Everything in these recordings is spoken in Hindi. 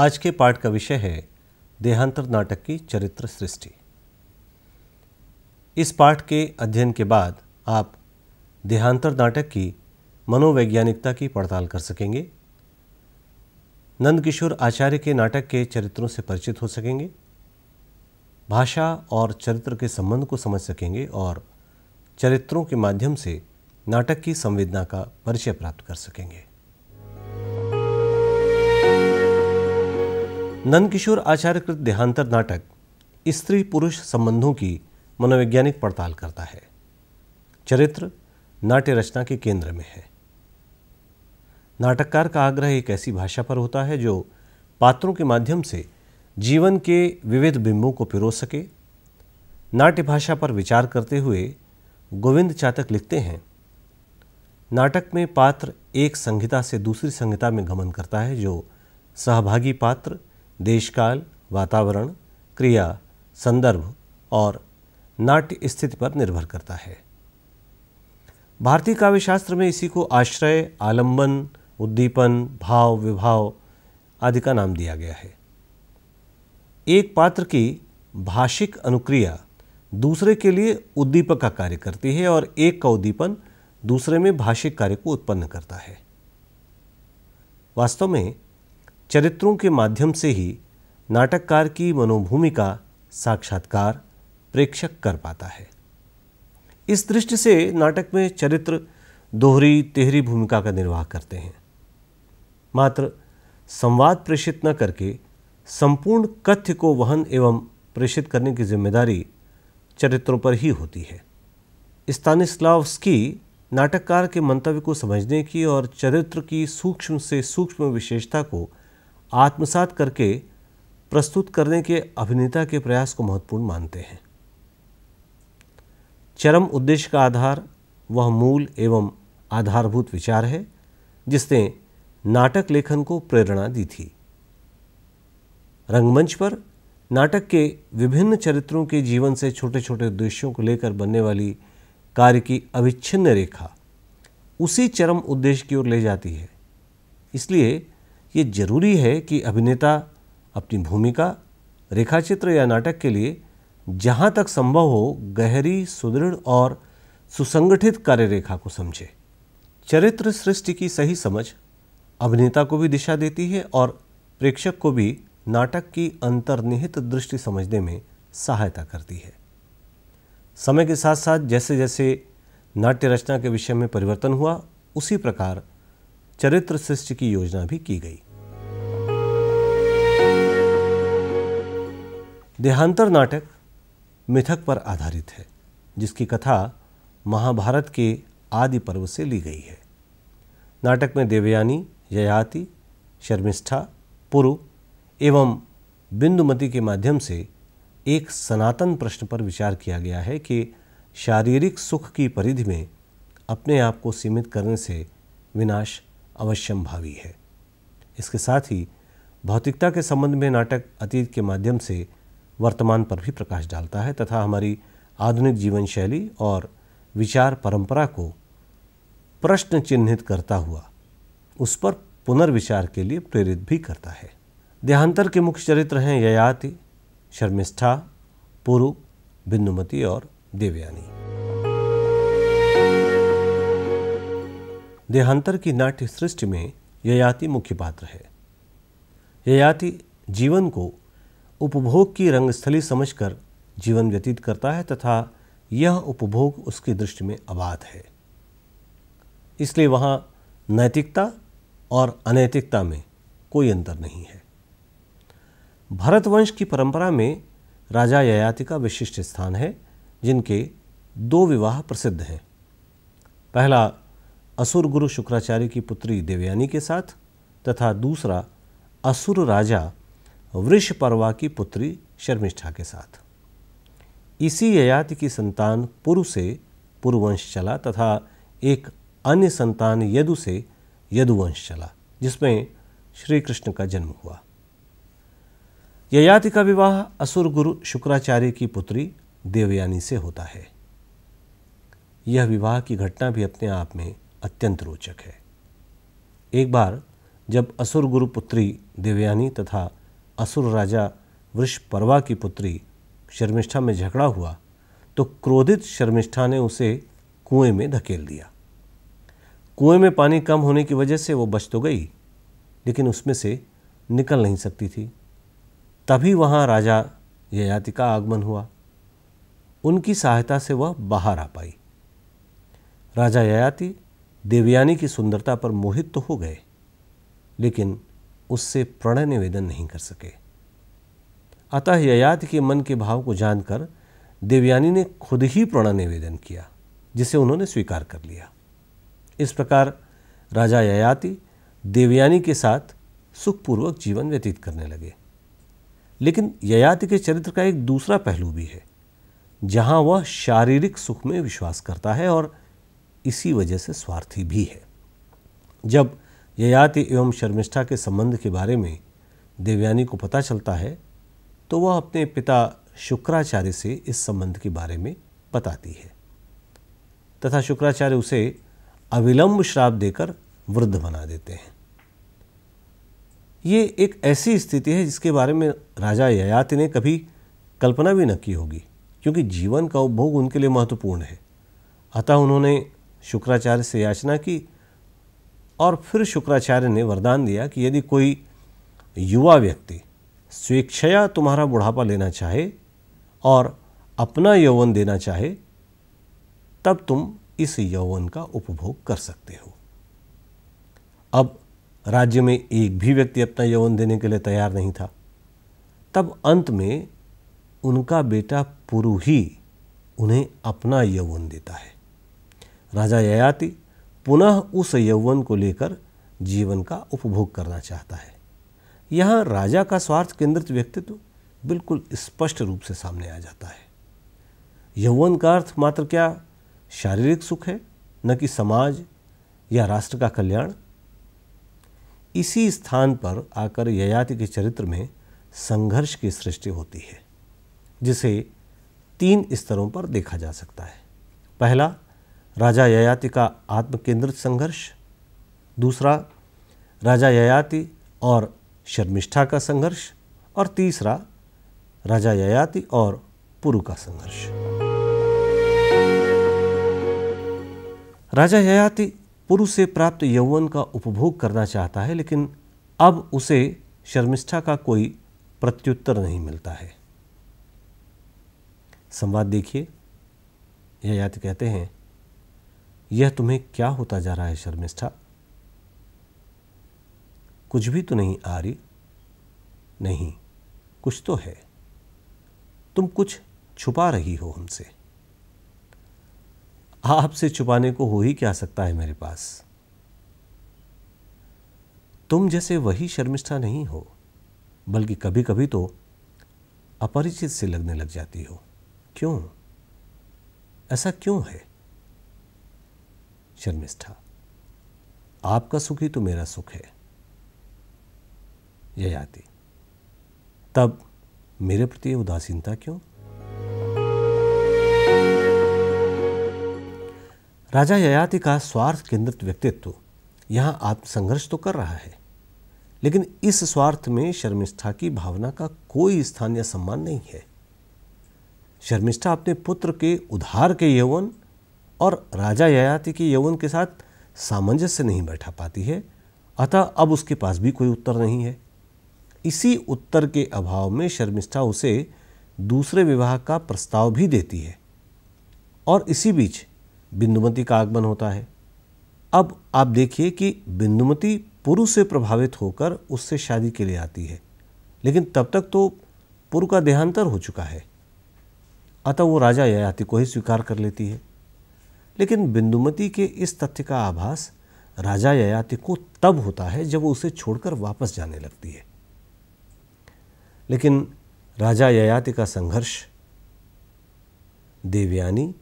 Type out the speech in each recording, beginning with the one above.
आज के पाठ का विषय है देहांतर नाटक की चरित्र सृष्टि इस पाठ के अध्ययन के बाद आप देहांतर नाटक की मनोवैज्ञानिकता की पड़ताल कर सकेंगे नंदकिशोर आचार्य के नाटक के चरित्रों से परिचित हो सकेंगे भाषा और चरित्र के संबंध को समझ सकेंगे और चरित्रों के माध्यम से नाटक की संवेदना का परिचय प्राप्त कर सकेंगे नंदकिशोर आचार्यकृत देहांतर नाटक स्त्री पुरुष संबंधों की मनोवैज्ञानिक पड़ताल करता है चरित्र नाट्य रचना के केंद्र में है नाटककार का आग्रह एक ऐसी भाषा पर होता है जो पात्रों के माध्यम से जीवन के विविध बिंबों को पिरो सके नाट्य भाषा पर विचार करते हुए गोविंद चातक लिखते हैं नाटक में पात्र एक संहिता से दूसरी संहिता में गमन करता है जो सहभागी पात्र देशकाल वातावरण क्रिया संदर्भ और नाट्य स्थिति पर निर्भर करता है भारतीय काव्यशास्त्र में इसी को आश्रय आलंबन उद्दीपन भाव विभाव आदि का नाम दिया गया है एक पात्र की भाषिक अनुक्रिया दूसरे के लिए उद्दीपक का कार्य करती है और एक का उद्दीपन दूसरे में भाषिक कार्य को उत्पन्न करता है वास्तव में चरित्रों के माध्यम से ही नाटककार की मनोभूमि का साक्षात्कार प्रेक्षक कर पाता है इस दृष्टि से नाटक में चरित्र दोहरी तेहरी भूमिका का निर्वाह करते हैं मात्र संवाद प्रेषित न करके संपूर्ण कथ्य को वहन एवं प्रेषित करने की जिम्मेदारी चरित्रों पर ही होती है स्तानिस्लावस्की नाटककार के मंतव्य को समझने की और चरित्र की सूक्ष्म से सूक्ष्म विशेषता को आत्मसात करके प्रस्तुत करने के अभिनेता के प्रयास को महत्वपूर्ण मानते हैं चरम उद्देश्य का आधार वह मूल एवं आधारभूत विचार है जिसने नाटक लेखन को प्रेरणा दी थी रंगमंच पर नाटक के विभिन्न चरित्रों के जीवन से छोटे छोटे उद्देश्यों को लेकर बनने वाली कार्य की अविच्छिन्न रेखा उसी चरम उद्देश्य की ओर ले जाती है इसलिए ये जरूरी है कि अभिनेता अपनी भूमिका रेखाचित्र या नाटक के लिए जहाँ तक संभव हो गहरी सुदृढ़ और सुसंगठित कार्यरेखा को समझे चरित्र सृष्टि की सही समझ अभिनेता को भी दिशा देती है और प्रेक्षक को भी नाटक की अंतर्निहित दृष्टि समझने में सहायता करती है समय के साथ साथ जैसे जैसे नाट्य रचना के विषय में परिवर्तन हुआ उसी प्रकार चरित्र सृष्टि की योजना भी की गई देहांतर नाटक मिथक पर आधारित है जिसकी कथा महाभारत के आदि पर्व से ली गई है नाटक में देवयानी ययाति शर्मिष्ठा पुरु एवं बिंदुमती के माध्यम से एक सनातन प्रश्न पर विचार किया गया है कि शारीरिक सुख की परिधि में अपने आप को सीमित करने से विनाश अवश्यम भावी है इसके साथ ही भौतिकता के संबंध में नाटक अतीत के माध्यम से वर्तमान पर भी प्रकाश डालता है तथा हमारी आधुनिक जीवन शैली और विचार परंपरा को प्रश्न चिन्हित करता हुआ उस पर पुनर्विचार के लिए प्रेरित भी करता है देहांतर के मुख्य चरित्र हैं ययाति शर्मिष्ठा पुरु बिंदुमती और देवयानी देहांतर की नाट्य सृष्टि में ययाति मुख्य पात्र है ययाति जीवन को उपभोग की रंगस्थली समझकर जीवन व्यतीत करता है तथा यह उपभोग उसकी दृष्टि में अबाध है इसलिए वहाँ नैतिकता और अनैतिकता में कोई अंतर नहीं है भरतवंश की परंपरा में राजा ययाति का विशिष्ट स्थान है जिनके दो विवाह प्रसिद्ध हैं पहला असुर गुरु शुक्राचार्य की पुत्री देवयानी के साथ तथा दूसरा असुर राजा वृष परवा की पुत्री शर्मिष्ठा के साथ इसी ययाति की संतान पुरु से पुरुवंश चला तथा एक अन्य संतान यदु से यदुवंश चला जिसमें श्री कृष्ण का जन्म हुआ ययाति का विवाह असुर गुरु शुक्राचार्य की पुत्री देवयानी से होता है यह विवाह की घटना भी अपने आप में अत्यंत रोचक है एक बार जब असुर गुरु पुत्री देवयानी तथा असुर राजा परवा की पुत्री शर्मिष्ठा में झगड़ा हुआ तो क्रोधित शर्मिष्ठा ने उसे कुएं में धकेल दिया कुएं में पानी कम होने की वजह से वो बच तो गई लेकिन उसमें से निकल नहीं सकती थी तभी वहाँ राजा ययाति का आगमन हुआ उनकी सहायता से वह बाहर आ पाई राजा ययाति देवयानी की सुंदरता पर मोहित तो हो गए लेकिन उससे प्रणय निवेदन नहीं कर सके अतः ययाति के मन के भाव को जानकर देवयानी ने खुद ही प्रणय निवेदन किया जिसे उन्होंने स्वीकार कर लिया इस प्रकार राजा ययाति देवयानी के साथ सुखपूर्वक जीवन व्यतीत करने लगे लेकिन ययाति के चरित्र का एक दूसरा पहलू भी है जहाँ वह शारीरिक सुख में विश्वास करता है और इसी वजह से स्वार्थी भी है जब ययाति एवं शर्मिष्ठा के संबंध के बारे में देवयानी को पता चलता है तो वह अपने पिता शुक्राचार्य से इस संबंध के बारे में बताती है तथा शुक्राचार्य उसे अविलंब श्राप देकर वृद्ध बना देते हैं ये एक ऐसी स्थिति है जिसके बारे में राजा ययाति ने कभी कल्पना भी न की होगी क्योंकि जीवन का उपभोग उनके लिए महत्वपूर्ण है अतः उन्होंने शुक्राचार्य से याचना की और फिर शुक्राचार्य ने वरदान दिया कि यदि कोई युवा व्यक्ति स्वेच्छया तुम्हारा बुढ़ापा लेना चाहे और अपना यौवन देना चाहे तब तुम इस यौवन का उपभोग कर सकते हो अब राज्य में एक भी व्यक्ति अपना यौवन देने के लिए तैयार नहीं था तब अंत में उनका बेटा पुरु ही उन्हें अपना यौवन देता है राजा ययाति पुनः उस यौवन को लेकर जीवन का उपभोग करना चाहता है यहाँ राजा का स्वार्थ केंद्रित व्यक्तित्व बिल्कुल स्पष्ट रूप से सामने आ जाता है यौवन का अर्थ मात्र क्या शारीरिक सुख है न कि समाज या राष्ट्र का कल्याण इसी स्थान पर आकर ययाति के चरित्र में संघर्ष की सृष्टि होती है जिसे तीन स्तरों पर देखा जा सकता है पहला राजा ययाति का आत्मकेंद्रित संघर्ष दूसरा राजा ययाति और शर्मिष्ठा का संघर्ष और तीसरा राजा ययाति और पुरु का संघर्ष राजा ययाति पुरु से प्राप्त यौवन का उपभोग करना चाहता है लेकिन अब उसे शर्मिष्ठा का कोई प्रत्युत्तर नहीं मिलता है संवाद देखिए ययाति कहते हैं यह तुम्हें क्या होता जा रहा है शर्मिष्ठा कुछ भी तो नहीं आ रही नहीं कुछ तो है तुम कुछ छुपा रही हो हमसे आपसे छुपाने को हो ही क्या सकता है मेरे पास तुम जैसे वही शर्मिष्ठा नहीं हो बल्कि कभी कभी तो अपरिचित से लगने लग जाती हो क्यों ऐसा क्यों है शर्मिष्ठा आपका सुख ही तो मेरा सुख है ययाति तब मेरे प्रति उदासीनता क्यों राजा ययाति का स्वार्थ केंद्रित व्यक्तित्व यहां आत्मसंघर्ष तो कर रहा है लेकिन इस स्वार्थ में शर्मिष्ठा की भावना का कोई स्थान या सम्मान नहीं है शर्मिष्ठा अपने पुत्र के उधार के यौवन और राजा ययाति के यवन के साथ सामंजस्य नहीं बैठा पाती है अतः अब उसके पास भी कोई उत्तर नहीं है इसी उत्तर के अभाव में शर्मिष्ठा उसे दूसरे विवाह का प्रस्ताव भी देती है और इसी बीच बिंदुमती का आगमन होता है अब आप देखिए कि बिंदुमती पुरु से प्रभावित होकर उससे शादी के लिए आती है लेकिन तब तक तो पुरु का देहांतर हो चुका है अतः वो राजा ययाति को ही स्वीकार कर लेती है लेकिन बिंदुमती के इस तथ्य का आभास राजा ययाति को तब होता है जब वो उसे छोड़कर वापस जाने लगती है लेकिन राजा ययाति का संघर्ष देवयानी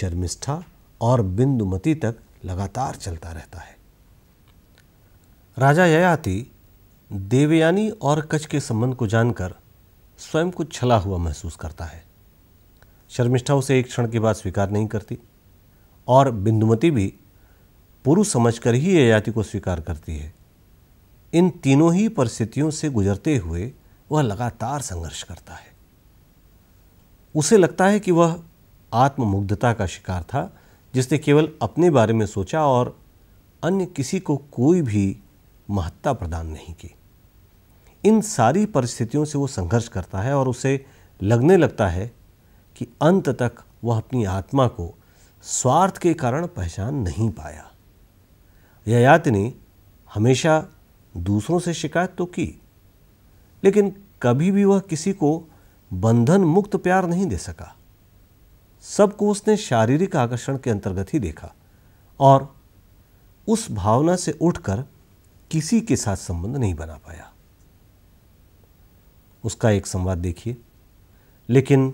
शर्मिष्ठा और बिंदुमती तक लगातार चलता रहता है राजा ययाति देवयानी और कच्छ के संबंध को जानकर स्वयं को छला हुआ महसूस करता है शर्मिष्ठा उसे एक क्षण के बाद स्वीकार नहीं करती और बिंदुमती भी पुरुष समझकर ही जाति को स्वीकार करती है इन तीनों ही परिस्थितियों से गुजरते हुए वह लगातार संघर्ष करता है उसे लगता है कि वह आत्ममुग्धता का शिकार था जिसने केवल अपने बारे में सोचा और अन्य किसी को कोई भी महत्ता प्रदान नहीं की इन सारी परिस्थितियों से वो संघर्ष करता है और उसे लगने लगता है कि अंत तक वह अपनी आत्मा को स्वार्थ के कारण पहचान नहीं पाया ययाति ने हमेशा दूसरों से शिकायत तो की लेकिन कभी भी वह किसी को बंधन मुक्त प्यार नहीं दे सका सबको उसने शारीरिक आकर्षण के अंतर्गत ही देखा और उस भावना से उठकर किसी के साथ संबंध नहीं बना पाया उसका एक संवाद देखिए लेकिन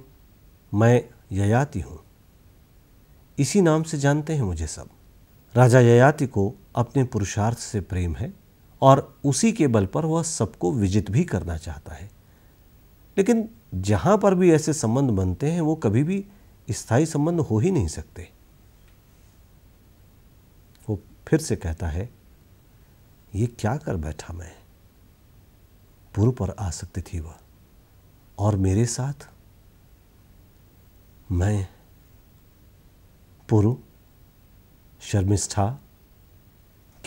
मैं ययाति हूं इसी नाम से जानते हैं मुझे सब राजा ययाति को अपने पुरुषार्थ से प्रेम है और उसी के बल पर वह सबको विजित भी करना चाहता है लेकिन जहाँ पर भी ऐसे संबंध बनते हैं वो कभी भी स्थायी संबंध हो ही नहीं सकते वो फिर से कहता है ये क्या कर बैठा मैं पूर्व पर आ सकती थी वह और मेरे साथ मैं पुरु शर्मिष्ठा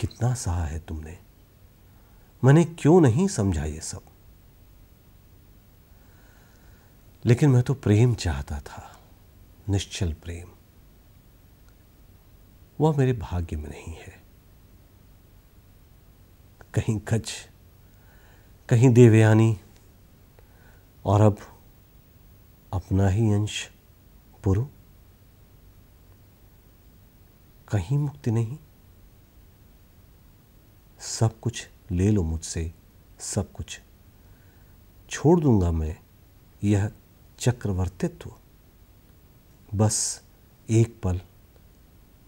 कितना सहा है तुमने मैंने क्यों नहीं समझा ये सब लेकिन मैं तो प्रेम चाहता था निश्चल प्रेम वह मेरे भाग्य में नहीं है कहीं कच्छ कहीं देवयानी और अब अपना ही अंश पुरु कहीं मुक्ति नहीं सब कुछ ले लो मुझसे सब कुछ छोड़ दूंगा मैं यह चक्रवर्तित्व बस एक पल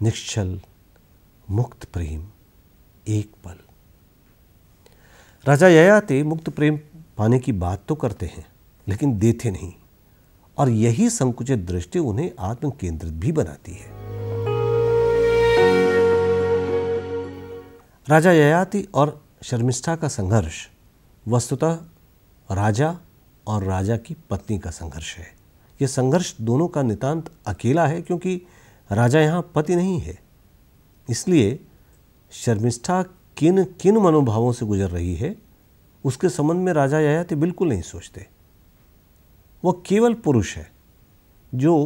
निश्चल मुक्त प्रेम एक पल राजा ययाते मुक्त प्रेम पाने की बात तो करते हैं लेकिन देते नहीं और यही संकुचित दृष्टि उन्हें आत्मकेंद्रित भी बनाती है राजा ययाति और शर्मिष्ठा का संघर्ष वस्तुतः राजा और राजा की पत्नी का संघर्ष है यह संघर्ष दोनों का नितांत अकेला है क्योंकि राजा यहाँ पति नहीं है इसलिए शर्मिष्ठा किन किन मनोभावों से गुजर रही है उसके संबंध में राजा ययाति बिल्कुल नहीं सोचते वह केवल पुरुष है जो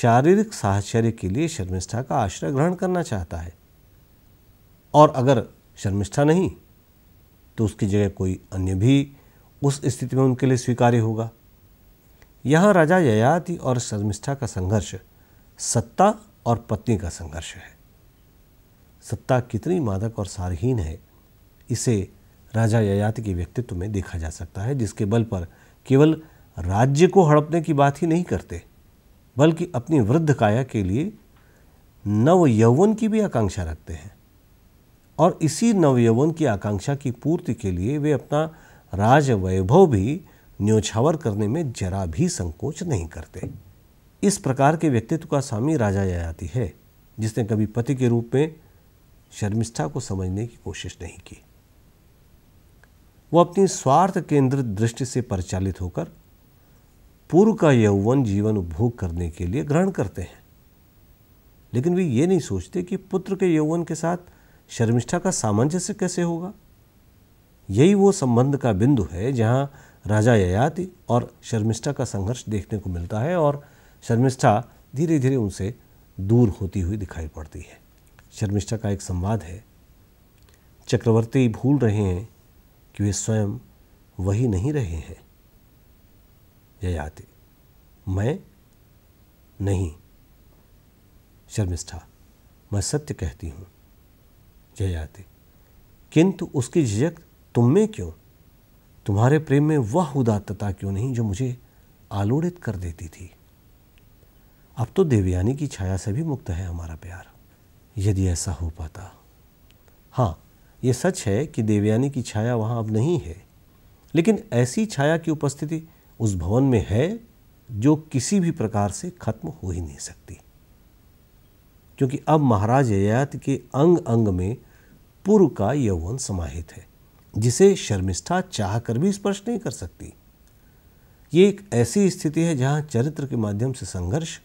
शारीरिक साहचर्य के लिए शर्मिष्ठा का आश्रय ग्रहण करना चाहता है और अगर शर्मिष्ठा नहीं तो उसकी जगह कोई अन्य भी उस स्थिति में उनके लिए स्वीकार्य होगा यहाँ राजा ययाति और शर्मिष्ठा का संघर्ष सत्ता और पत्नी का संघर्ष है सत्ता कितनी मादक और सारहीन है इसे राजा ययाति के व्यक्तित्व में देखा जा सकता है जिसके बल पर केवल राज्य को हड़पने की बात ही नहीं करते बल्कि अपनी वृद्ध काया के लिए नव यौवन की भी आकांक्षा रखते हैं और इसी नवयवन की आकांक्षा की पूर्ति के लिए वे अपना राज वैभव भी न्योछावर करने में जरा भी संकोच नहीं करते इस प्रकार के व्यक्तित्व का स्वामी राजा ययाति है जिसने कभी पति के रूप में शर्मिष्ठा को समझने की कोशिश नहीं की वो अपनी स्वार्थ केंद्रित दृष्टि से परिचालित होकर पूर्व का यौवन जीवन उपभोग करने के लिए ग्रहण करते हैं लेकिन वे ये नहीं सोचते कि पुत्र के यौवन के साथ शर्मिष्ठा का सामंजस्य कैसे होगा यही वो संबंध का बिंदु है जहाँ राजा ययाति और शर्मिष्ठा का संघर्ष देखने को मिलता है और शर्मिष्ठा धीरे धीरे उनसे दूर होती हुई दिखाई पड़ती है शर्मिष्ठा का एक संवाद है चक्रवर्ती भूल रहे हैं कि वे स्वयं वही नहीं रहे हैं ययाति मैं नहीं शर्मिष्ठा मैं सत्य कहती हूँ जयाति किंतु उसकी झिझक तुम में क्यों तुम्हारे प्रेम में वह उदात्तता क्यों नहीं जो मुझे आलोड़ित कर देती थी अब तो देवयानी की छाया से भी मुक्त है हमारा प्यार यदि ऐसा हो पाता हाँ ये सच है कि देवयानी की छाया वहाँ अब नहीं है लेकिन ऐसी छाया की उपस्थिति उस भवन में है जो किसी भी प्रकार से खत्म हो ही नहीं सकती क्योंकि अब महाराज ययात के अंग अंग में पूर्व का यौवन समाहित है जिसे शर्मिष्ठा चाह कर भी स्पर्श नहीं कर सकती ये एक ऐसी स्थिति है जहाँ चरित्र के माध्यम से संघर्ष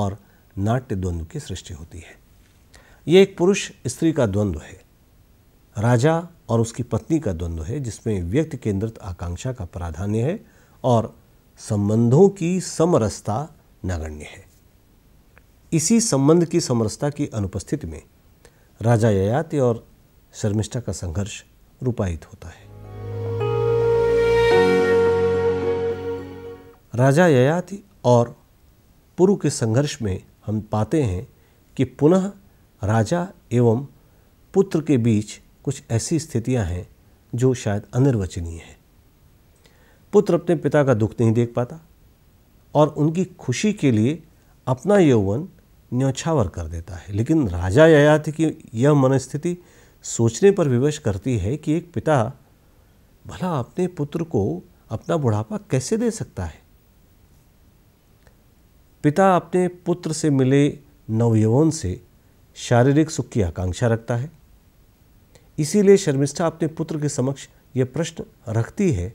और नाट्य द्वंद्व की सृष्टि होती है ये एक पुरुष स्त्री का द्वंद्व है राजा और उसकी पत्नी का द्वंद्व है जिसमें व्यक्ति केंद्रित आकांक्षा का प्राधान्य है और संबंधों की समरसता नगण्य है इसी संबंध की समरसता की अनुपस्थिति में राजा ययाति और शर्मिष्ठा का संघर्ष रूपायित होता है राजा ययाति और पुरु के संघर्ष में हम पाते हैं कि पुनः राजा एवं पुत्र के बीच कुछ ऐसी स्थितियां हैं जो शायद अनिर्वचनीय हैं पुत्र अपने पिता का दुख नहीं देख पाता और उनकी खुशी के लिए अपना यौवन न्यौछावर कर देता है लेकिन राजा ययाति की यह मनस्थिति सोचने पर विवश करती है कि एक पिता भला अपने पुत्र को अपना बुढ़ापा कैसे दे सकता है पिता अपने पुत्र से मिले नवयौवन से शारीरिक सुख की आकांक्षा रखता है इसीलिए शर्मिष्ठा अपने पुत्र के समक्ष यह प्रश्न रखती है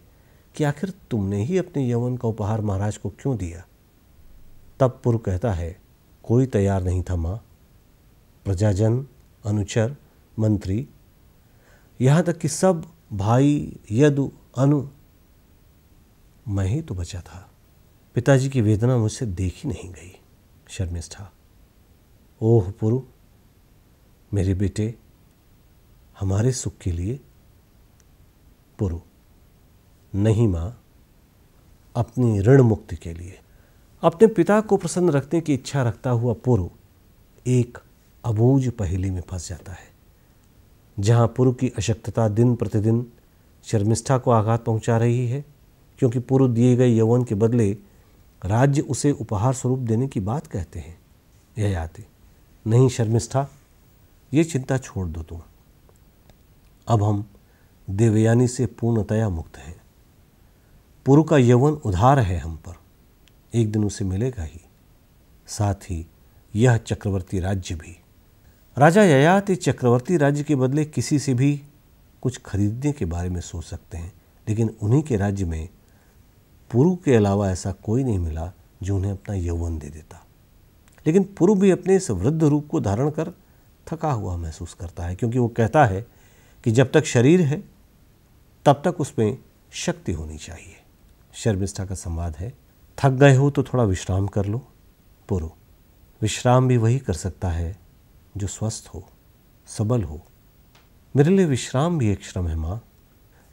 कि आखिर तुमने ही अपने यौवन का उपहार महाराज को क्यों दिया तब पुरु कहता है कोई तैयार नहीं था माँ प्रजाजन अनुचर मंत्री यहाँ तक कि सब भाई यदु अनु मैं ही तो बचा था पिताजी की वेदना मुझसे देखी नहीं गई शर्मिष्ठा ओह पुरु मेरे बेटे हमारे सुख के लिए पुरु नहीं माँ अपनी ऋण मुक्ति के लिए अपने पिता को प्रसन्न रखने की इच्छा रखता हुआ पुरु एक अबूझ पहेली में फंस जाता है जहां पुरु की अशक्तता दिन प्रतिदिन शर्मिष्ठा को आघात पहुंचा रही है क्योंकि पूर्व दिए गए यौवन के बदले राज्य उसे उपहार स्वरूप देने की बात कहते हैं यह याते नहीं शर्मिष्ठा ये चिंता छोड़ दो तुम अब हम देवयानी से पूर्णतया मुक्त हैं पुरु का यौवन उधार है हम पर एक दिन उसे मिलेगा ही साथ ही यह चक्रवर्ती राज्य भी राजा ययाति चक्रवर्ती राज्य के बदले किसी से भी कुछ खरीदने के बारे में सोच सकते हैं लेकिन उन्हीं के राज्य में पुरु के अलावा ऐसा कोई नहीं मिला जो उन्हें अपना यौवन दे देता लेकिन पुरु भी अपने इस वृद्ध रूप को धारण कर थका हुआ महसूस करता है क्योंकि वो कहता है कि जब तक शरीर है तब तक उसमें शक्ति होनी चाहिए शर्मिष्ठा का संवाद है थक गए हो तो थोड़ा विश्राम कर लो पुरु विश्राम भी वही कर सकता है जो स्वस्थ हो सबल हो मेरे लिए विश्राम भी एक श्रम है माँ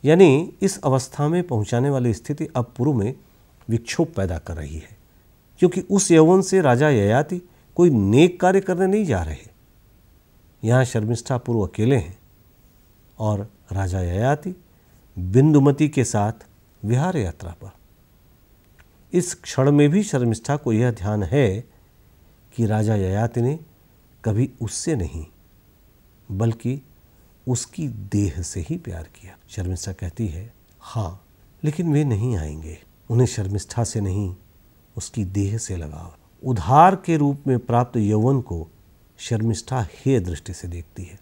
यानी इस अवस्था में पहुंचाने वाली स्थिति अब पूर्व में विक्षोभ पैदा कर रही है क्योंकि उस यौवन से राजा ययाति कोई नेक कार्य करने नहीं जा रहे यहाँ शर्मिष्ठा पूर्व अकेले हैं और राजा ययाति बिंदुमती के साथ विहार यात्रा पर इस क्षण में भी शर्मिष्ठा को यह ध्यान है कि राजा ययाति ने कभी उससे नहीं बल्कि उसकी देह से ही प्यार किया शर्मिष्ठा कहती है हाँ लेकिन वे नहीं आएंगे उन्हें शर्मिष्ठा से नहीं उसकी देह से लगाव उधार के रूप में प्राप्त यौवन को शर्मिष्ठा हे दृष्टि से देखती है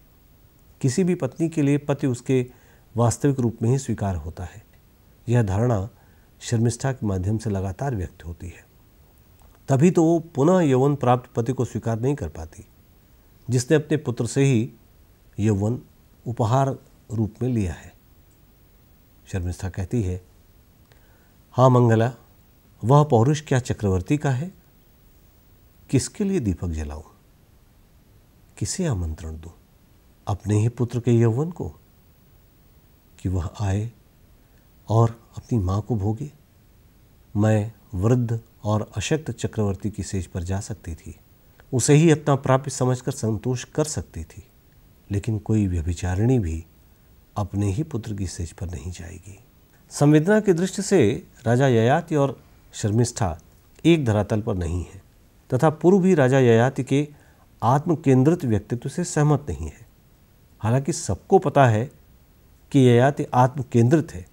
किसी भी पत्नी के लिए पति उसके वास्तविक रूप में ही स्वीकार होता है यह धारणा शर्मिष्ठा के माध्यम से लगातार व्यक्त होती है तभी तो वो पुनः यौवन प्राप्त पति को स्वीकार नहीं कर पाती जिसने अपने पुत्र से ही यौवन उपहार रूप में लिया है शर्मिष्ठा कहती है हाँ मंगला वह पौरुष क्या चक्रवर्ती का है किसके लिए दीपक जलाऊं किसे आमंत्रण दूं अपने ही पुत्र के यौवन को कि वह आए और अपनी माँ को भोगे मैं वृद्ध और अशक्त चक्रवर्ती की सेज पर जा सकती थी उसे ही अपना प्राप्य समझकर संतोष कर सकती थी लेकिन कोई व्यभिचारिणी भी अपने ही पुत्र की सेज पर नहीं जाएगी संवेदना की दृष्टि से राजा ययाति और शर्मिष्ठा एक धरातल पर नहीं है तथा पूर्व भी राजा ययाति के आत्मकेंद्रित व्यक्तित्व से सहमत नहीं है हालांकि सबको पता है कि ययाति आत्मकेंद्रित है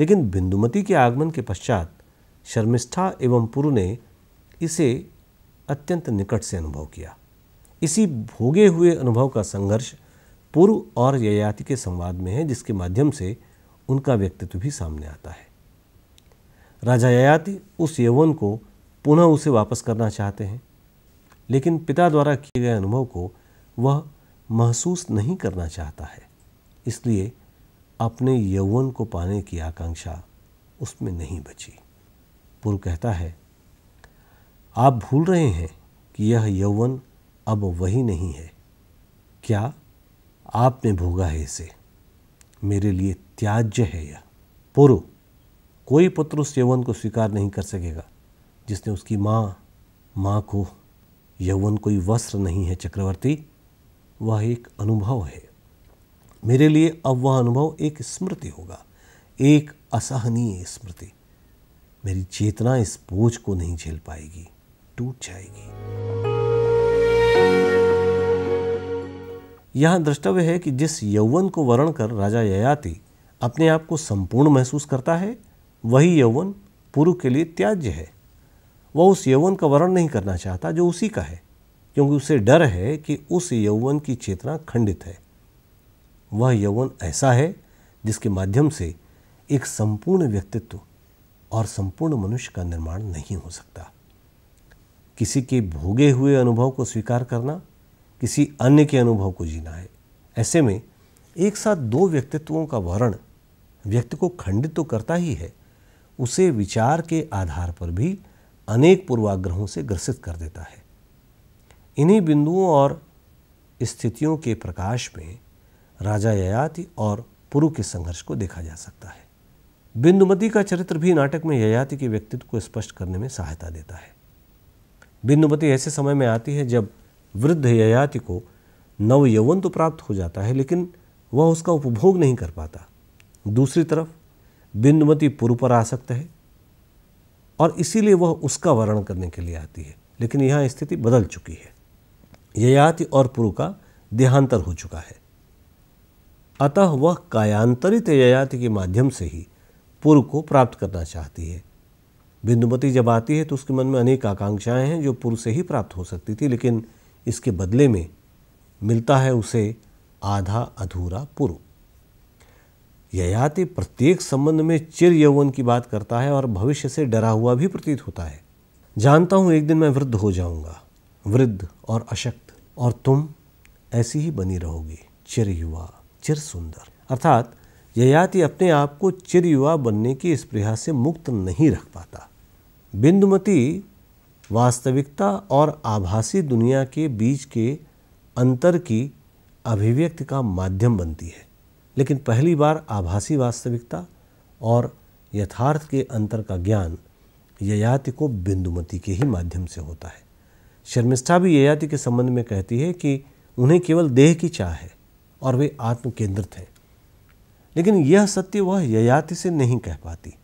लेकिन बिंदुमती के आगमन के पश्चात शर्मिष्ठा एवं पुरु ने इसे अत्यंत निकट से अनुभव किया इसी भोगे हुए अनुभव का संघर्ष पूर्व और ययाति के संवाद में है जिसके माध्यम से उनका व्यक्तित्व भी सामने आता है राजा ययाति उस यौवन को पुनः उसे वापस करना चाहते हैं लेकिन पिता द्वारा किए गए अनुभव को वह महसूस नहीं करना चाहता है इसलिए अपने यौवन को पाने की आकांक्षा उसमें नहीं बची पुरु कहता है आप भूल रहे हैं कि यह यौवन अब वही नहीं है क्या आपने भोगा है इसे मेरे लिए त्याज्य है यह पोरो कोई पुत्र उस यौवन को स्वीकार नहीं कर सकेगा जिसने उसकी माँ माँ को यौवन कोई वस्त्र नहीं है चक्रवर्ती वह एक अनुभव है मेरे लिए अब वह अनुभव एक स्मृति होगा एक असहनीय स्मृति मेरी चेतना इस बोझ को नहीं झेल पाएगी टूट जाएगी यहां द्रष्टव्य है कि जिस यौवन को वर्ण कर राजा ययाति अपने आप को संपूर्ण महसूस करता है वही यौवन पुरु के लिए त्याज्य है वह उस यौवन का वर्ण नहीं करना चाहता जो उसी का है क्योंकि उसे डर है कि उस यौवन की चेतना खंडित है वह यौवन ऐसा है जिसके माध्यम से एक संपूर्ण व्यक्तित्व और संपूर्ण मनुष्य का निर्माण नहीं हो सकता किसी के भोगे हुए अनुभव को स्वीकार करना किसी अन्य के अनुभव को जीना है ऐसे में एक साथ दो व्यक्तित्वों का वर्ण व्यक्ति को खंडित तो करता ही है उसे विचार के आधार पर भी अनेक पूर्वाग्रहों से ग्रसित कर देता है इन्हीं बिंदुओं और स्थितियों के प्रकाश में राजा ययाति और पुरु के संघर्ष को देखा जा सकता है बिंदुमती का चरित्र भी नाटक में ययाति के व्यक्तित्व को स्पष्ट करने में सहायता देता है बिंदुमती ऐसे समय में आती है जब वृद्ध ययाति को नव यौवन तो प्राप्त हो जाता है लेकिन वह उसका उपभोग नहीं कर पाता दूसरी तरफ बिंदुमती पुरु पर आसक्त है और इसीलिए वह उसका वर्ण करने के लिए आती है लेकिन यहाँ स्थिति बदल चुकी है ययाति और पुरु का देहांतर हो चुका है अतः वह कायांतरित ययाति के माध्यम से ही पुरु को प्राप्त करना चाहती है बिंदुमती जब आती है तो उसके मन में अनेक आकांक्षाएं हैं जो पुरुष से ही प्राप्त हो सकती थी लेकिन इसके बदले में मिलता है उसे आधा अधूरा पुरु ययाति प्रत्येक संबंध में चिर यौवन की बात करता है और भविष्य से डरा हुआ भी प्रतीत होता है जानता हूँ एक दिन मैं वृद्ध हो जाऊंगा वृद्ध और अशक्त और तुम ऐसी ही बनी रहोगी चिर युवा चिर सुंदर अर्थात ययाति अपने आप को चिर युवा बनने की इस प्रया से मुक्त नहीं रख पाता बिंदुमती वास्तविकता और आभासी दुनिया के बीच के अंतर की अभिव्यक्ति का माध्यम बनती है लेकिन पहली बार आभासी वास्तविकता और यथार्थ के अंतर का ज्ञान ययाति को बिंदुमती के ही माध्यम से होता है शर्मिष्ठा भी ययाति के संबंध में कहती है कि उन्हें केवल देह की चाह है और वे आत्मकेंद्रित हैं लेकिन यह सत्य वह ययाति से नहीं कह पाती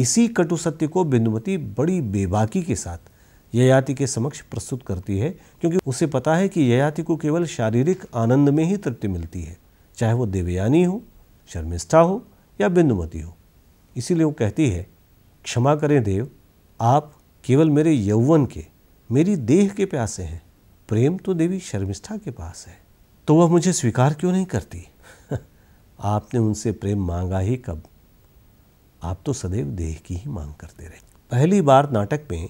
इसी कटु सत्य को बिंदुमती बड़ी बेबाकी के साथ ययाति के समक्ष प्रस्तुत करती है क्योंकि उसे पता है कि ययाति को केवल शारीरिक आनंद में ही तृप्ति मिलती है चाहे वो देवयानी हो शर्मिष्ठा हो या बिंदुमती हो इसीलिए वो कहती है क्षमा करें देव आप केवल मेरे यौवन के मेरी देह के प्यासे हैं प्रेम तो देवी शर्मिष्ठा के पास है तो वह मुझे स्वीकार क्यों नहीं करती आपने उनसे प्रेम मांगा ही कब आप तो सदैव देह की ही मांग करते रहे पहली बार नाटक में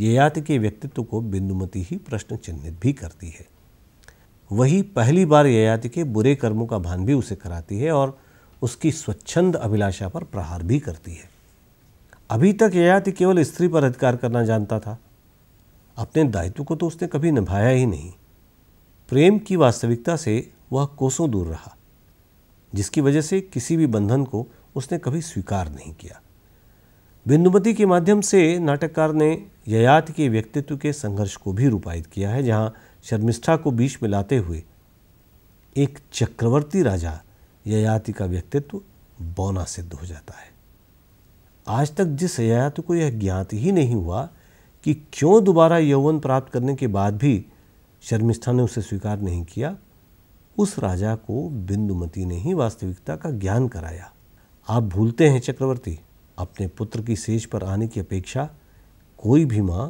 ययाति के व्यक्तित्व को बिंदुमती ही प्रश्न चिन्हित भी करती है वही पहली बार ययाति के बुरे कर्मों का भान भी उसे कराती है और उसकी स्वच्छंद अभिलाषा पर प्रहार भी करती है अभी तक ययाति केवल स्त्री पर अधिकार करना जानता था अपने दायित्व को तो उसने कभी निभाया ही नहीं प्रेम की वास्तविकता से वह कोसों दूर रहा जिसकी वजह से किसी भी बंधन को उसने कभी स्वीकार नहीं किया बिंदुमती के माध्यम से नाटककार ने ययात के व्यक्तित्व के संघर्ष को भी रूपायित किया है जहाँ शर्मिष्ठा को बीच में लाते हुए एक चक्रवर्ती राजा ययाति का व्यक्तित्व बौना सिद्ध हो जाता है आज तक जिस ययाति को यह ज्ञात ही नहीं हुआ कि क्यों दोबारा यौवन प्राप्त करने के बाद भी शर्मिष्ठा ने उसे स्वीकार नहीं किया उस राजा को बिंदुमती ने ही वास्तविकता का ज्ञान कराया आप भूलते हैं चक्रवर्ती अपने पुत्र की सेज पर आने की अपेक्षा कोई भी माँ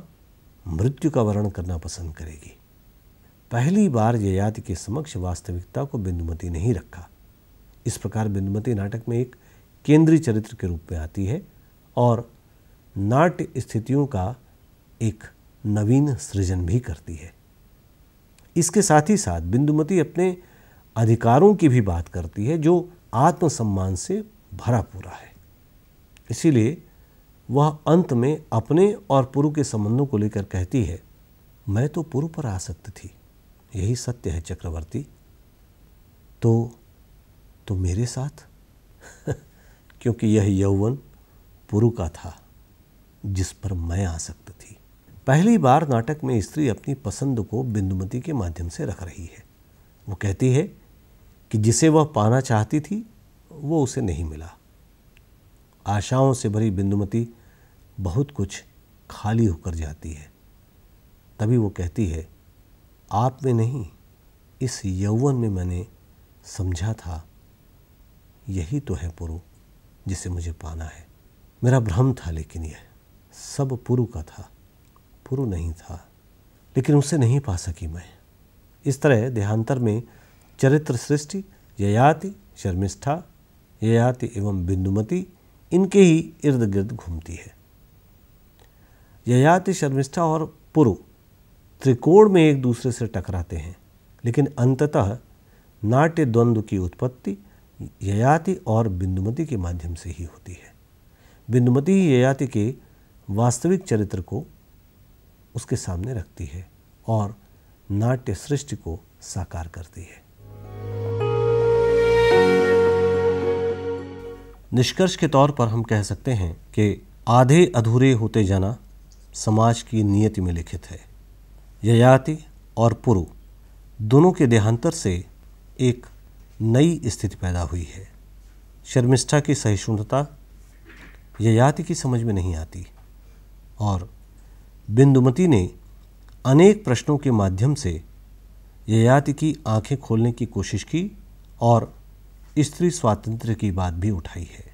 मृत्यु का वर्ण करना पसंद करेगी पहली बार ययाति के समक्ष वास्तविकता को बिंदुमती नहीं रखा इस प्रकार बिंदुमती नाटक में एक केंद्रीय चरित्र के रूप में आती है और नाट्य स्थितियों का एक नवीन सृजन भी करती है इसके साथ ही साथ बिंदुमती अपने अधिकारों की भी बात करती है जो आत्मसम्मान से भरा पूरा है इसीलिए वह अंत में अपने और पुरु के संबंधों को लेकर कहती है मैं तो पुरु पर आसक्त थी यही सत्य है चक्रवर्ती तो तो मेरे साथ क्योंकि यह यौवन पुरु का था जिस पर मैं आसक्त थी पहली बार नाटक में स्त्री अपनी पसंद को बिंदुमती के माध्यम से रख रही है वो कहती है कि जिसे वह पाना चाहती थी वो उसे नहीं मिला आशाओं से भरी बिंदुमती बहुत कुछ खाली होकर जाती है तभी वो कहती है आप में नहीं इस यौवन में मैंने समझा था यही तो है पुरु जिसे मुझे पाना है मेरा भ्रम था लेकिन यह सब पुरु का था पुरु नहीं था लेकिन उसे नहीं पा सकी मैं इस तरह देहांतर में चरित्र सृष्टि ययाति शर्मिष्ठा ययाति एवं बिंदुमती इनके ही इर्द गिर्द घूमती है ययाति शर्मिष्ठा और पुरु त्रिकोण में एक दूसरे से टकराते हैं लेकिन अंततः नाट्य द्वंद्व की उत्पत्ति ययाति और बिंदुमती के माध्यम से ही होती है बिंदुमती ही ययाति के वास्तविक चरित्र को उसके सामने रखती है और नाट्य सृष्टि को साकार करती है निष्कर्ष के तौर पर हम कह सकते हैं कि आधे अधूरे होते जाना समाज की नियति में लिखित है ययाति और पुरु दोनों के देहांतर से एक नई स्थिति पैदा हुई है शर्मिष्ठा की सहिष्णुता ययाति की समझ में नहीं आती और बिंदुमती ने अनेक प्रश्नों के माध्यम से ययाति की आंखें खोलने की कोशिश की और स्त्री स्वातंत्र्य की बात भी उठाई है